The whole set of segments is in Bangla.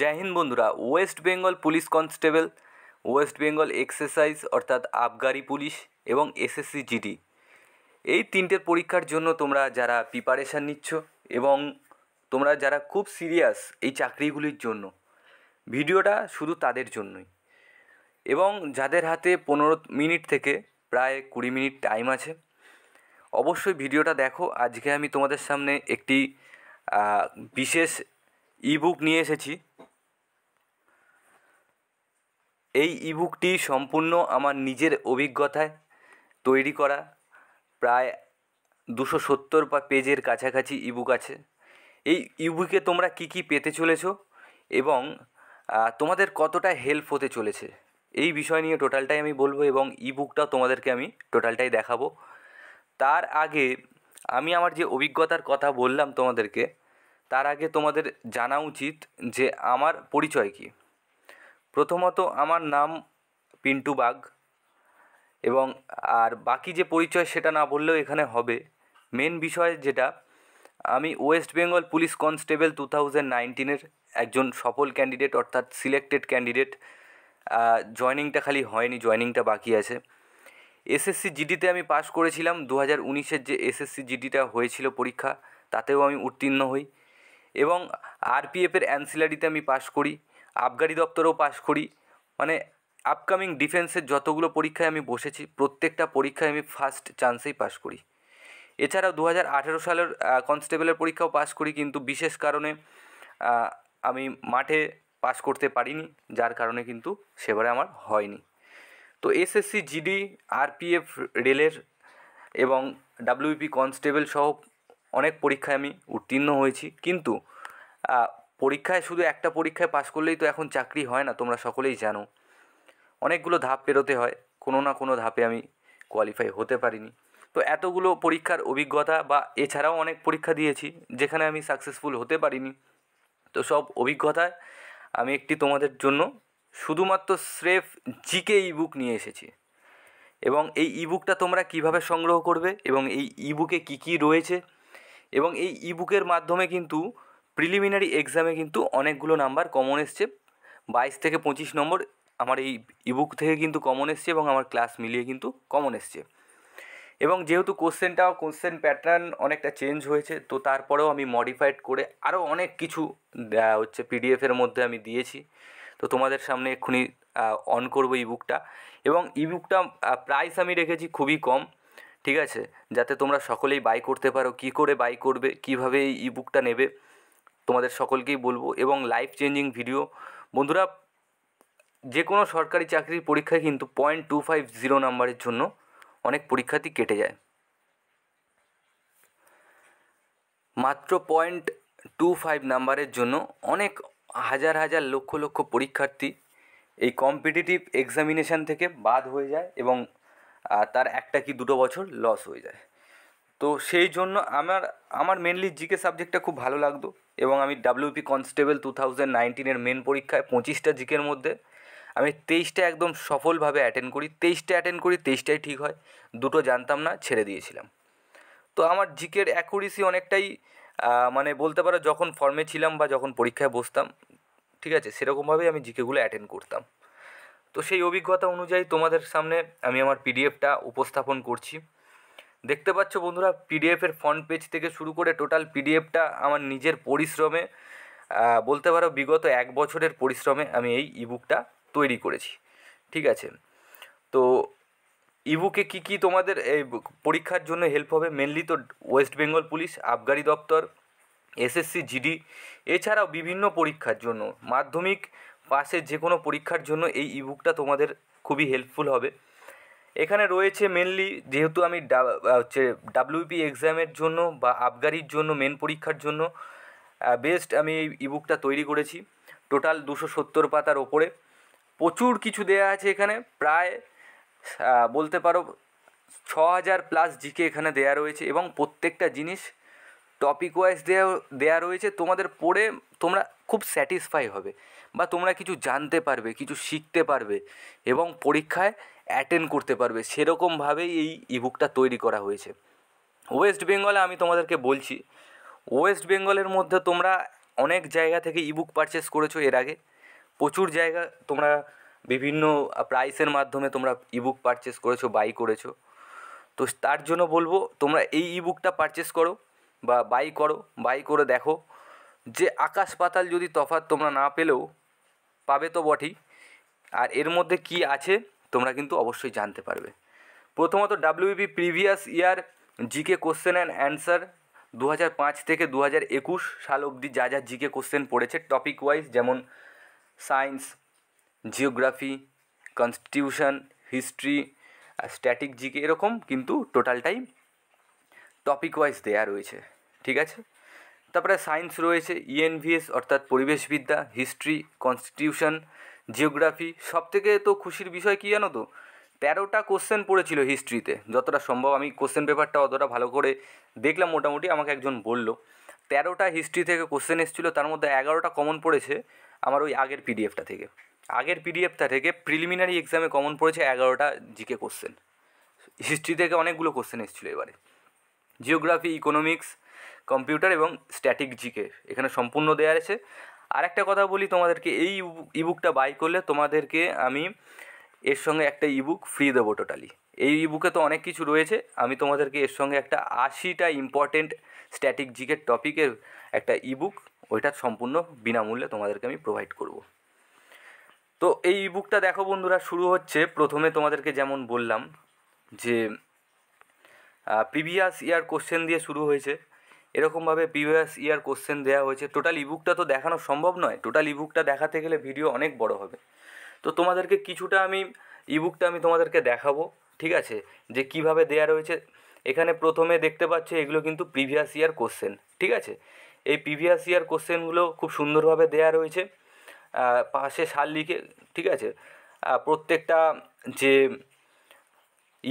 জয় হিন্দ বন্ধুরা West Bengal police constable West Bengal excise অর্থাৎ আবগারি পুলিশ এবং এসএসসি জিডি এই তিনটের পরীক্ষার জন্য তোমরা যারা প্রিপারেশান নিচ্ছ এবং তোমরা যারা খুব সিরিয়াস এই চাকরিগুলির জন্য ভিডিওটা শুধু তাদের জন্যই এবং যাদের হাতে পনেরো মিনিট থেকে প্রায় কুড়ি মিনিট টাইম আছে অবশ্যই ভিডিওটা দেখো আজকে আমি তোমাদের সামনে একটি বিশেষ ইবুক নিয়ে এসেছি এই ইবুকটি সম্পূর্ণ আমার নিজের অভিজ্ঞতায় তৈরি করা প্রায় দুশো সত্তর বা পেজের কাছাকাছি ইবুক আছে এই ইবুকে তোমরা কি কি পেতে চলেছ এবং তোমাদের কতটা হেল্প হতে চলেছে এই বিষয় নিয়ে টোটালটাই আমি বলবো এবং ইবুকটাও তোমাদেরকে আমি টোটালটাই দেখাবো তার আগে আমি আমার যে অভিজ্ঞতার কথা বললাম তোমাদেরকে তার আগে তোমাদের জানা উচিত যে আমার পরিচয় কী প্রথমত আমার নাম পিন্টু বাগ এবং আর বাকি যে পরিচয় সেটা না বললেও এখানে হবে মেন বিষয় যেটা আমি West Bengal police constable two thousand নাইনটিনের একজন সফল ক্যান্ডিডেট অর্থাৎ সিলেক্টেড ক্যান্ডিডেট জয়নিংটা খালি হয়নি জয়নিংটা বাকি আছে এসএসসি জিডিতে আমি পাশ করেছিলাম দু হাজার উনিশের যে এসএসসি জিডিটা হয়েছিল পরীক্ষা তাতেও আমি উত্তীর্ণ হই এবং আরপিএফের অ্যান্সিলারিতে আমি পাশ করি আবগারি দপ্তরেও পাশ করি মানে আপকামিং ডিফেন্সের যতগুলো পরীক্ষায় আমি বসেছি প্রত্যেকটা পরীক্ষায় আমি ফার্স্ট চান্সেই পাশ করি এছাড়াও দু হাজার সালের কনস্টেবলের পরীক্ষাও পাশ করি কিন্তু বিশেষ কারণে আমি মাঠে পাশ করতে পারিনি যার কারণে কিন্তু সেবারে আমার হয়নি তো এসএসসি জিডি আরপিএফ রেলের এবং ডাব্লিউপি কনস্টেবল e সহ অনেক পরীক্ষায় আমি উত্তীর্ণ হয়েছি কিন্তু পরীক্ষায় শুধু একটা পরীক্ষায় পাশ করলেই তো এখন চাকরি হয় না তোমরা সকলেই জানো অনেকগুলো ধাপ পেরোতে হয় কোনো না কোনো ধাপে আমি কোয়ালিফাই হতে পারিনি তো এতগুলো পরীক্ষার অভিজ্ঞতা বা এছাড়াও অনেক পরীক্ষা দিয়েছি যেখানে আমি সাকসেসফুল হতে পারিনি তো সব অভিজ্ঞতায় আমি একটি তোমাদের জন্য শুধুমাত্র স্রেফ জিকে ইবুক নিয়ে এসেছি এবং এই ইবুকটা তোমরা কিভাবে সংগ্রহ করবে এবং এই ইবুকে কি কি রয়েছে এবং এই ইবুকের মাধ্যমে কিন্তু প্রিলিমিনারি এক্সামে কিন্তু অনেকগুলো নাম্বার কমন এসছে বাইশ থেকে পঁচিশ নম্বর আমার এই ইবুক থেকে কিন্তু কমন এসছে এবং আমার ক্লাস মিলিয়ে কিন্তু কমন এসছে এবং যেহেতু কোশ্চেনটাও কোশ্চেন প্যাটার্ন অনেকটা চেঞ্জ হয়েছে তো তারপরেও আমি মডিফাইড করে আরও অনেক কিছু হচ্ছে পিডিএফের মধ্যে আমি দিয়েছি তো তোমাদের সামনে এক্ষুনি অন করবো ইবুকটা এবং ইবুকটা প্রাইস আমি রেখেছি খুবই কম ঠিক আছে যাতে তোমরা সকলেই বাই করতে পারো কী করে বাই করবে কীভাবে এই ইবুকটা নেবে তোমাদের সকলকেই বলবো এবং লাইফ চেঞ্জিং ভিডিও বন্ধুরা যে কোনো সরকারি চাকরির পরীক্ষায় কিন্তু পয়েন্ট টু ফাইভ জিরো নাম্বারের জন্য অনেক পরীক্ষার্থী কেটে যায় মাত্র পয়েন্ট টু ফাইভ নাম্বারের জন্য অনেক হাজার হাজার লক্ষ লক্ষ পরীক্ষার্থী এই কম্পিটিটিভ এক্সামিনেশান থেকে বাদ হয়ে যায় এবং আর তার একটা কি দুটো বছর লস হয়ে যায় তো সেই জন্য আমার আমার মেনলি জিকে সাবজেক্টটা খুব ভালো লাগতো এবং আমি ডাব্লিউপি কনস্টেবল টু থাউজেন্ড নাইনটিনের মেন পরীক্ষায় পঁচিশটা জিকের মধ্যে আমি তেইশটা একদম সফলভাবে অ্যাটেন্ড করি তেইশটা অ্যাটেন্ড করি তেইশটাই ঠিক হয় দুটো জানতাম না ছেড়ে দিয়েছিলাম তো আমার জিকের অ্যাকুরেসি অনেকটাই মানে বলতে পারো যখন ফর্মে ছিলাম বা যখন পরীক্ষায় বসতাম ঠিক আছে সেরকমভাবেই আমি জিকেগুলো অ্যাটেন্ড করতাম তো সেই অভিজ্ঞতা অনুযায়ী তোমাদের সামনে আমি আমার পিডিএফটা উপস্থাপন করছি দেখতে পাচ্ছ বন্ধুরা পিডিএফের ফ্রন্ট পেজ থেকে শুরু করে টোটাল পিডিএফটা আমার নিজের পরিশ্রমে বলতে পারো বিগত এক বছরের পরিশ্রমে আমি এই ইবুকটা তৈরি করেছি ঠিক আছে তো ইবুকে কি কি তোমাদের এই পরীক্ষার জন্য হেল্প হবে মেনলি তো ওয়েস্ট বেঙ্গল পুলিশ আবগারি দপ্তর এসএসসি জিডি এছাড়াও বিভিন্ন পরীক্ষার জন্য মাধ্যমিক পাশের যে কোনো পরীক্ষার জন্য এই ইবুকটা তোমাদের খুবই হেল্পফুল হবে এখানে রয়েছে মেনলি যেহেতু আমি হচ্ছে ডাব্লিউপি e এক্সামের জন্য বা আবগারির জন্য মেন পরীক্ষার জন্য বেস্ট আমি এই ইবুকটা তৈরি করেছি টোটাল দুশো সত্তর পাতার ওপরে প্রচুর কিছু দেয়া আছে এখানে প্রায় বলতে পারো ছ হাজার প্লাস জিকে এখানে দেয়া রয়েছে এবং প্রত্যেকটা জিনিস টপিক ওয়াইজ দেওয়া দেওয়া রয়েছে তোমাদের পড়ে তোমরা খুব স্যাটিসফাই হবে বা তোমরা কিছু জানতে পারবে কিছু শিখতে পারবে এবং পরীক্ষায় অ্যাটেন্ড করতে পারবে সেরকমভাবেই এই ইবুকটা তৈরি করা হয়েছে ওয়েস্ট বেঙ্গলে আমি তোমাদেরকে বলছি ওয়েস্ট বেঙ্গলের মধ্যে তোমরা অনেক জায়গা থেকে ইবুক পারচেস করেছো এর আগে প্রচুর জায়গা তোমরা বিভিন্ন প্রাইসের মাধ্যমে তোমরা ইবুক পারচেস করেছো বাই করেছো তো তার জন্য বলবো তোমরা এই ইবুকটা পারচেস করো বা বাই করো বাই করে দেখো যে আকাশ পাতাল যদি তফাৎ তোমরা না পেলেও পাবে তো বটেই আর এর মধ্যে কি আছে তোমরা কিন্তু অবশ্যই জানতে পারবে প্রথমত WB previous year GK question and answer দু পাঁচ থেকে দু হাজার একুশ সাল অবধি যা যা জিকে কোশ্চেন পড়েছে টপিক ওয়াইজ যেমন science geography constitution history static GK এরকম কিন্তু টোটালটাই টপিক ওয়াইজ দেয়া রয়েছে ঠিক আছে তারপরে সায়েন্স রয়েছে ইএনভিএস e অর্থাৎ পরিবেশবিদ্যা হিস্ট্রি কনস্টিটিউশন জিওগ্রাফি সব থেকে তো খুশির বিষয় কী জানো তো তেরোটা কোশ্চেন পড়েছিল হিস্ট্রিতে যতটা সম্ভব আমি কোশ্চেন পেপারটা অতটা ভালো করে দেখলাম মোটামুটি আমাকে একজন বলল তেরোটা হিস্ট্রি থেকে কোশ্চেন এসেছিলো তার মধ্যে এগারোটা কমন পড়েছে আমার ওই আগের পিডিএফটা থেকে আগের পিডিএফটা থেকে প্রিলিমিনারি এক্সামে কমন পড়েছে এগারোটা জিকে কোশ্চেন হিস্ট্রি থেকে অনেকগুলো কোশ্চেন এসেছিলো এবারে জিওগ্রাফি ইকোনমিক্স কম্পিউটার এবং স্ট্যাটিক জিকে এখানে সম্পূর্ণ দেওয়া আছে আর একটা কথা বলি তোমাদেরকে এই ইবুকটা বাই করলে তোমাদেরকে আমি এর সঙ্গে একটা ইবুক ফ্রি দেবো টোটালি এই ইবুকে তো অনেক কিছু রয়েছে আমি তোমাদেরকে এর সঙ্গে একটা আশিটা ইম্পর্টেন্ট স্ট্যাটিক জিকের টপিকের একটা ইবুক ওইটা সম্পূর্ণ বিনামূল্যে তোমাদেরকে আমি প্রোভাইড করব তো এই ইবুকটা দেখো বন্ধুরা শুরু হচ্ছে প্রথমে তোমাদেরকে যেমন বললাম যে প্রিভিয়াস ইয়ার কোশ্চেন দিয়ে শুরু হয়েছে এরকমভাবে প্রিভিয়াস ইয়ার কোশ্চেন দেওয়া হয়েছে টোটাল ইবুকটা তো দেখানো সম্ভব নয় টোটাল ইবুকটা দেখাতে গেলে ভিডিও অনেক বড় হবে তো তোমাদেরকে কিছুটা আমি ইবুকটা আমি তোমাদেরকে দেখাবো ঠিক আছে যে কিভাবে দেয়া রয়েছে এখানে প্রথমে দেখতে পাচ্ছ এগুলো কিন্তু প্রিভিয়াস ইয়ার কোশ্চেন ঠিক আছে এই প্রিভিয়াস ইয়ার কোশ্চেনগুলো খুব সুন্দরভাবে দেয়া রয়েছে পাশে সাল লিখে ঠিক আছে প্রত্যেকটা যে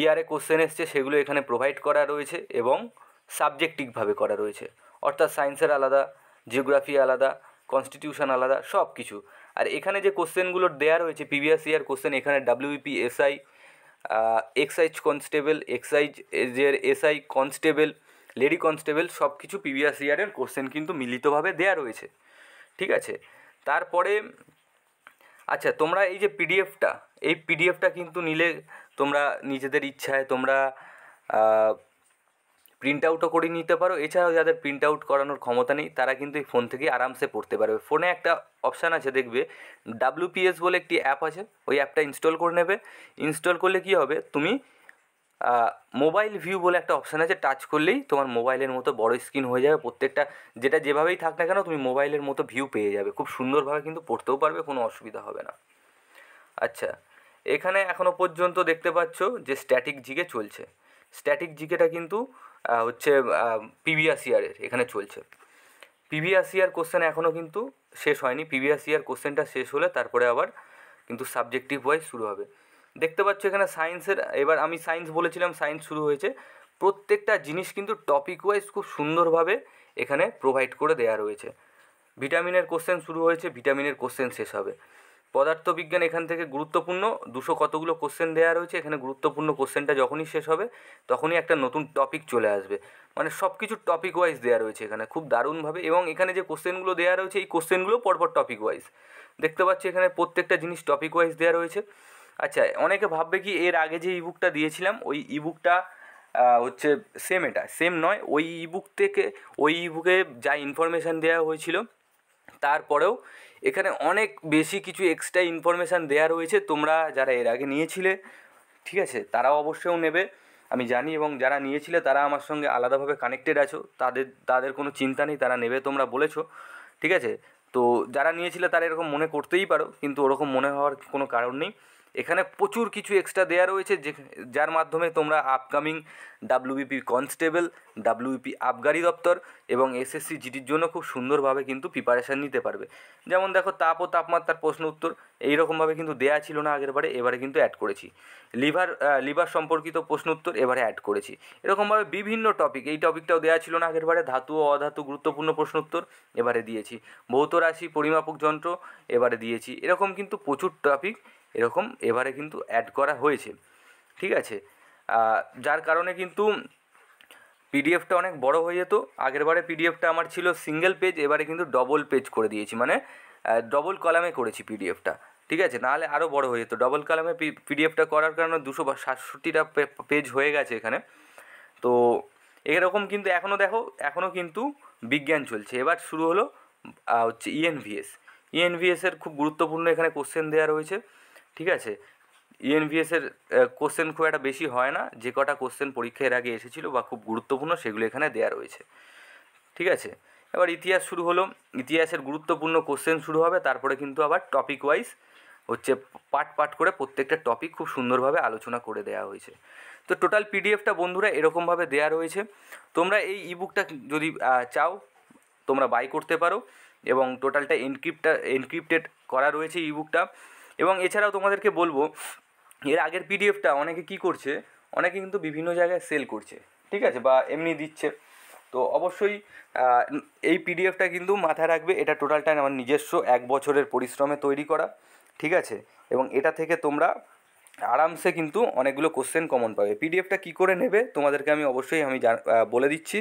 ইয়ারে e কোশ্চেন এসছে সেগুলো এখানে প্রোভাইড করা রয়েছে এবং সাবজেক্টিভভাবে করা রয়েছে অর্থাৎ সায়েন্সের আলাদা জিওগ্রাফি আলাদা কনস্টিটিউশন আলাদা সব কিছু আর এখানে যে কোশ্চেনগুলো দেয়া রয়েছে প্রিভিয়াস ইয়ার কোশ্চেন এখানে WP SI excise constable excise এর এসআই কনস্টেবল লেডি কনস্টেবল সব কিছু প্রিভিয়াস ইয়ারের কোশ্চেন কিন্তু মিলিতভাবে দেয়া রয়েছে ঠিক আছে তারপরে আচ্ছা তোমরা এই যে পিডিএফটা এই পিডিএফটা কিন্তু নিলে তোমরা নিজেদের ইচ্ছায় তোমরা প্রিন্ট আউটও করে নিতে পারো এছাড়াও যাদের প্রিন্ট আউট করানোর ক্ষমতা নেই তারা কিন্তু এই ফোন থেকে আরামসে পড়তে পারবে ফোনে একটা অপশান আছে দেখবে ডাব্লুপিএস বলে একটি অ্যাপ আছে ওই অ্যাপটা ইনস্টল করে নেবে ইনস্টল করলে কি হবে তুমি মোবাইল ভিউ বলে একটা অপশান আছে টাচ করলেই তোমার মোবাইলের মতো বড় স্ক্রিন হয়ে যাবে প্রত্যেকটা যেটা যেভাবেই থাক না কেন তুমি মোবাইলের মতো ভিউ পেয়ে যাবে খুব সুন্দরভাবে কিন্তু পড়তেও পারবে কোনো অসুবিধা হবে না আচ্ছা এখানে এখনও পর্যন্ত দেখতে পাচ্ছ যে স্ট্যাটিক জিকে চলছে স্ট্যাটিক জিকেটা কিন্তু হচ্ছে প্রিভিয়াস ইয়ারের এখানে চলছে প্রিভিয়াস ইয়ার কোশ্চেন এখনও কিন্তু শেষ হয়নি প্রিভিয়াস ইয়ার কোশ্চেনটা শেষ হলে তারপরে আবার কিন্তু সাবজেক্টিভ ওয়াইজ শুরু হবে দেখতে পাচ্ছ এখানে সায়েন্সের এবার আমি সায়েন্স বলেছিলাম সায়েন্স শুরু হয়েছে প্রত্যেকটা জিনিস কিন্তু টপিক ওয়াইজ খুব সুন্দরভাবে এখানে প্রোভাইড করে দেওয়া রয়েছে ভিটামিনের কোশ্চেন শুরু হয়েছে ভিটামিনের কোশ্চেন শেষ হবে পদার্থবিজ্ঞান এখান থেকে গুরুত্বপূর্ণ দুশো কতগুলো কোশ্চেন দেওয়া রয়েছে এখানে গুরুত্বপূর্ণ কোশ্চেনটা যখনই শেষ হবে তখনই একটা নতুন টপিক চলে আসবে মানে সব কিছু টপিক ওয়াইজ দেওয়া রয়েছে এখানে খুব দারুণভাবে এবং এখানে যে কোশ্চেনগুলো দেওয়া রয়েছে এই কোশ্চেনগুলো পরপর টপিক ওয়াইজ দেখতে পাচ্ছি এখানে প্রত্যেকটা জিনিস টপিক ওয়াইজ দেওয়া রয়েছে আচ্ছা অনেকে ভাববে কি এর আগে যে ইবুকটা দিয়েছিলাম ওই ইবুকটা হচ্ছে সেম এটা সেম নয় ওই ইবুক থেকে ওই ইবুকে যা ইনফরমেশান দেওয়া হয়েছিল তারপরেও এখানে অনেক বেশি কিছু এক্সট্রা ইনফরমেশান দেওয়া রয়েছে তোমরা যারা এর আগে নিয়েছিলে ঠিক আছে তারাও অবশ্যও নেবে আমি জানি এবং যারা নিয়েছিলে তারা আমার সঙ্গে আলাদাভাবে কানেক্টেড আছো তাদের তাদের কোনো চিন্তা নেই তারা নেবে তোমরা বলেছো ঠিক আছে তো যারা নিয়েছিলে তারা এরকম মনে করতেই পারো কিন্তু ওরকম মনে হওয়ার কোনো কারণ নেই এখানে প্রচুর কিছু এক্সট্রা দেয়া রয়েছে যে যার মাধ্যমে তোমরা আপকামিং ডাব্লিউবিপি কনস্টেবল ডাব্লিউবিপি আবগারি দপ্তর এবং এসএসসি জিডির জন্য খুব সুন্দরভাবে কিন্তু প্রিপারেশান নিতে পারবে যেমন দেখো তাপ ও তাপমাত্রার প্রশ্ন উত্তর এইরকমভাবে কিন্তু দেয়া ছিল না আগের বারে এবারে কিন্তু অ্যাড করেছি লিভার লিভার সম্পর্কিত প্রশ্ন উত্তর এবারে অ্যাড করেছি এরকমভাবে বিভিন্ন টপিক এই টপিকটাও দেওয়া ছিল না আগেরবারে ধাতু ও অধাতু গুরুত্বপূর্ণ প্রশ্ন উত্তর এবারে দিয়েছি ভৌত রাশি পরিমাপক যন্ত্র এবারে দিয়েছি এরকম কিন্তু প্রচুর টপিক এরকম এবারে কিন্তু অ্যাড করা হয়েছে ঠিক আছে যার কারণে কিন্তু পিডিএফটা অনেক বড় হয়ে যেত আগেরবারে পিডিএফটা আমার ছিল সিঙ্গেল পেজ এবারে কিন্তু ডবল পেজ করে দিয়েছি মানে ডবল কলামে করেছি পিডিএফটা ঠিক আছে নাহলে আরও বড় হয়ে যেত ডবল কলামে পিডিএফটা করার কারণে দুশো সাতষট্টিটা পেজ হয়ে গেছে এখানে তো এরকম কিন্তু এখনও দেখো এখনও কিন্তু বিজ্ঞান চলছে এবার শুরু হলো হচ্ছে ইএনভিএস e e ইএনভিএসের খুব গুরুত্বপূর্ণ এখানে কোশ্চেন দেওয়া রয়েছে ঠিক আছে ইএনভিএসের e কোশ্চেন খুব একটা বেশি হয় না যে কটা কোশ্চেন পরীক্ষার আগে এসেছিলো বা খুব গুরুত্বপূর্ণ সেগুলো এখানে দেয়া রয়েছে ঠিক আছে এবার ইতিহাস শুরু হলো ইতিহাসের গুরুত্বপূর্ণ কোশ্চেন শুরু হবে তারপরে কিন্তু আবার টপিক ওয়াইজ হচ্ছে পার্ট পার্ট করে প্রত্যেকটা টপিক খুব সুন্দরভাবে আলোচনা করে দেওয়া হয়েছে তো টোটাল পিডিএফটা বন্ধুরা এরকমভাবে দেয়া রয়েছে তোমরা এই ইবুকটা যদি চাও তোমরা বাই করতে পারো এবং টোটালটা এনক্রিপ্টা এনক্রিপ্টেড করা রয়েছে ইবুকটা এবং এছাড়াও তোমাদেরকে বলবো এর আগের পিডিএফটা অনেকে কি করছে অনেকে কিন্তু বিভিন্ন জায়গায় সেল করছে ঠিক আছে বা এমনি দিচ্ছে তো অবশ্যই এই পিডিএফটা কিন্তু মাথায় রাখবে এটা টোটালটাই আমার নিজস্ব এক বছরের পরিশ্রমে তৈরি করা ঠিক আছে এবং এটা থেকে তোমরা আরামসে কিন্তু অনেকগুলো কোশ্চেন কমন পাবে পিডিএফটা কী করে নেবে তোমাদেরকে আমি অবশ্যই আমি বলে দিচ্ছি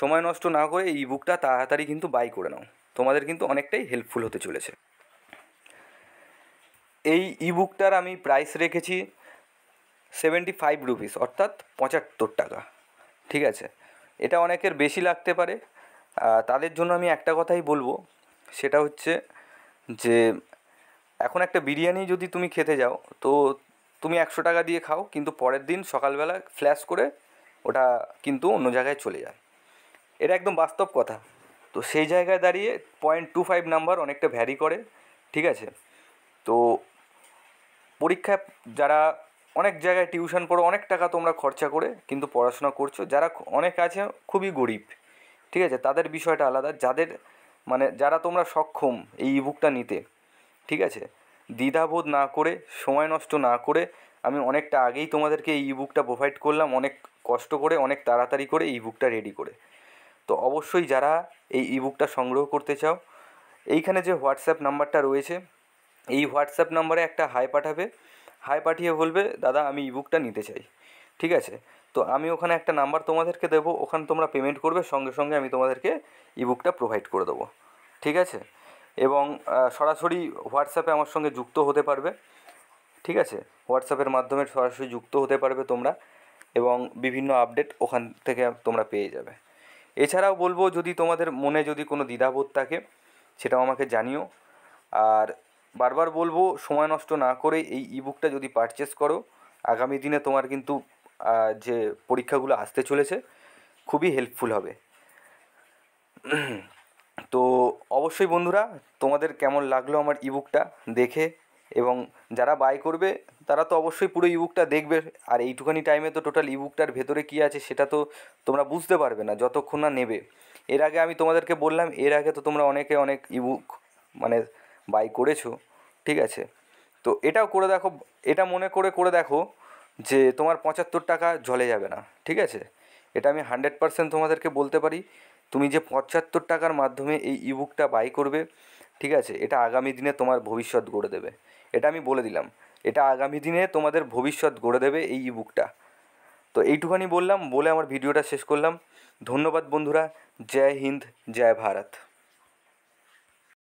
সময় নষ্ট না করে এই বুকটা তাড়াতাড়ি কিন্তু বাই করে নাও তোমাদের কিন্তু অনেকটাই হেল্পফুল হতে চলেছে এই ইবুকটার আমি প্রাইস রেখেছি সেভেন্টি ফাইভ রুপিস অর্থাৎ পঁচাত্তর টাকা ঠিক আছে এটা অনেকের বেশি লাগতে পারে তাদের জন্য আমি একটা কথাই বলবো সেটা হচ্ছে যে এখন একটা বিরিয়ানি যদি তুমি খেতে যাও তো তুমি একশো টাকা দিয়ে খাও কিন্তু পরের দিন সকালবেলা ফ্ল্যাশ করে ওটা কিন্তু অন্য জায়গায় চলে যায় এটা একদম বাস্তব কথা তো সেই জায়গায় দাঁড়িয়ে পয়েন্ট টু ফাইভ নাম্বার অনেকটা ভ্যারি করে ঠিক আছে তো পরীক্ষায় যারা অনেক জায়গায় টিউশন পড়ো অনেক টাকা তোমরা খরচা করে কিন্তু পড়াশোনা করছো যারা অনেক আছে খুবই গরিব ঠিক আছে তাদের বিষয়টা আলাদা যাদের মানে যারা তোমরা সক্ষম এই ইবুকটা নিতে ঠিক আছে দ্বিধাবোধ না করে সময় নষ্ট না করে আমি অনেকটা আগেই তোমাদেরকে এই ইবুকটা প্রোভাইড করলাম অনেক কষ্ট করে অনেক তাড়াতাড়ি করে এই বুকটা রেডি করে তো অবশ্যই যারা এই ইবুকটা সংগ্রহ করতে চাও এইখানে যে হোয়াটসঅ্যাপ নাম্বারটা রয়েছে এই হোয়াটসঅ্যাপ নম্বরে একটা হাই পাঠাবে হাই পাঠিয়ে বলবে দাদা আমি ইবুকটা নিতে চাই ঠিক আছে তো আমি ওখানে একটা নাম্বার তোমাদেরকে দেবো ওখানে তোমরা পেমেন্ট করবে সঙ্গে সঙ্গে আমি তোমাদেরকে ইবুকটা প্রোভাইড করে দেবো ঠিক আছে এবং সরাসরি হোয়াটসঅ্যাপে আমার সঙ্গে যুক্ত হতে পারবে ঠিক আছে হোয়াটসঅ্যাপের মাধ্যমে সরাসরি যুক্ত হতে পারবে তোমরা এবং বিভিন্ন আপডেট ওখান থেকে তোমরা পেয়ে যাবে এছাড়াও বলবো যদি তোমাদের মনে যদি কোনো দ্বিধাবোধ থাকে সেটাও আমাকে জানিও আর বারবার বলবো সময় নষ্ট না করে এই ইবুকটা যদি পারচেস করো আগামী দিনে তোমার কিন্তু যে পরীক্ষাগুলো আসতে চলেছে খুবই হেল্পফুল হবে তো অবশ্যই বন্ধুরা তোমাদের কেমন লাগলো আমার ইবুকটা দেখে এবং যারা বাই করবে তারা তো অবশ্যই পুরো ইবুকটা দেখবে আর এইটুখানি টাইমে তো টোটাল ইবুকটার ভেতরে কী আছে সেটা তো তোমরা বুঝতে পারবে না যতক্ষণ না নেবে এর আগে আমি তোমাদেরকে বললাম এর আগে তো তোমরা অনেকে অনেক ইবুক মানে বাই করেছো ঠিক আছে তো এটাও করে দেখো এটা মনে করে করে দেখো যে তোমার পঁচাত্তর টাকা জলে যাবে না ঠিক আছে এটা আমি হান্ড্রেড পারসেন্ট তোমাদেরকে বলতে পারি তুমি যে পঁচাত্তর টাকার মাধ্যমে এই ইবুকটা বাই করবে ঠিক আছে এটা আগামী দিনে তোমার ভবিষ্যৎ গড়ে দেবে এটা আমি বলে দিলাম এটা আগামী দিনে তোমাদের ভবিষ্যৎ গড়ে দেবে এই ইবুকটা তো এইটুখানি বললাম বলে আমার ভিডিওটা শেষ করলাম ধন্যবাদ বন্ধুরা জয় হিন্দ জয় ভারত